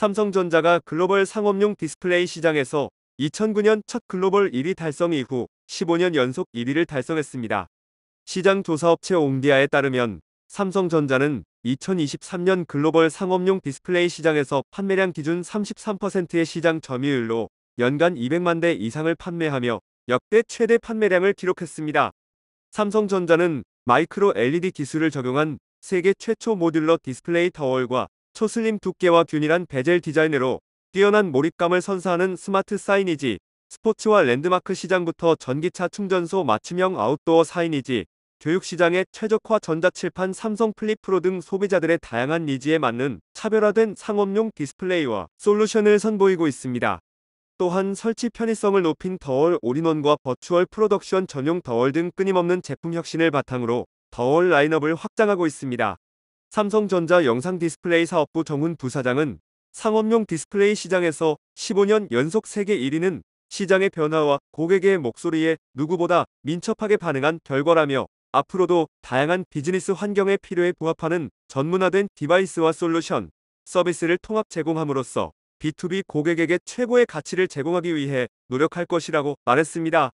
삼성전자가 글로벌 상업용 디스플레이 시장에서 2009년 첫 글로벌 1위 달성 이후 15년 연속 1위를 달성했습니다. 시장 조사업체 옹디아에 따르면 삼성전자는 2023년 글로벌 상업용 디스플레이 시장에서 판매량 기준 33%의 시장 점유율로 연간 200만 대 이상을 판매하며 역대 최대 판매량을 기록했습니다. 삼성전자는 마이크로 LED 기술을 적용한 세계 최초 모듈러 디스플레이 더월과 초슬림 두께와 균일한 베젤 디자인으로 뛰어난 몰입감을 선사하는 스마트 사이니지, 스포츠와 랜드마크 시장부터 전기차 충전소 맞춤형 아웃도어 사이니지, 교육시장의 최적화 전자칠판 삼성 플립 프로 등 소비자들의 다양한 니즈에 맞는 차별화된 상업용 디스플레이와 솔루션을 선보이고 있습니다. 또한 설치 편의성을 높인 더월 올인원과 버추얼 프로덕션 전용 더월 등 끊임없는 제품 혁신을 바탕으로 더월 라인업을 확장하고 있습니다. 삼성전자 영상 디스플레이 사업부 정훈 부사장은 상업용 디스플레이 시장에서 15년 연속 세계 1위는 시장의 변화와 고객의 목소리에 누구보다 민첩하게 반응한 결과라며 앞으로도 다양한 비즈니스 환경의 필요에 부합하는 전문화된 디바이스와 솔루션, 서비스를 통합 제공함으로써 B2B 고객에게 최고의 가치를 제공하기 위해 노력할 것이라고 말했습니다.